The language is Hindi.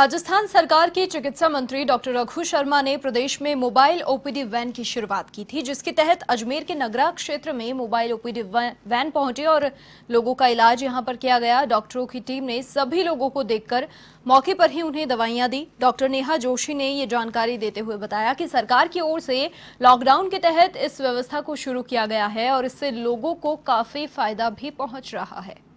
राजस्थान सरकार के चिकित्सा मंत्री डॉक्टर रघु शर्मा ने प्रदेश में मोबाइल ओपीडी वैन की शुरुआत की थी जिसके तहत अजमेर के नगरा क्षेत्र में मोबाइल ओपीडी वैन पहुंचे और लोगों का इलाज यहां पर किया गया डॉक्टरों की टीम ने सभी लोगों को देखकर मौके पर ही उन्हें दवाइयां दी डॉक्टर नेहा जोशी ने ये जानकारी देते हुए बताया कि सरकार की ओर से लॉकडाउन के तहत इस व्यवस्था को शुरू किया गया है और इससे लोगों को काफी फायदा भी पहुंच रहा है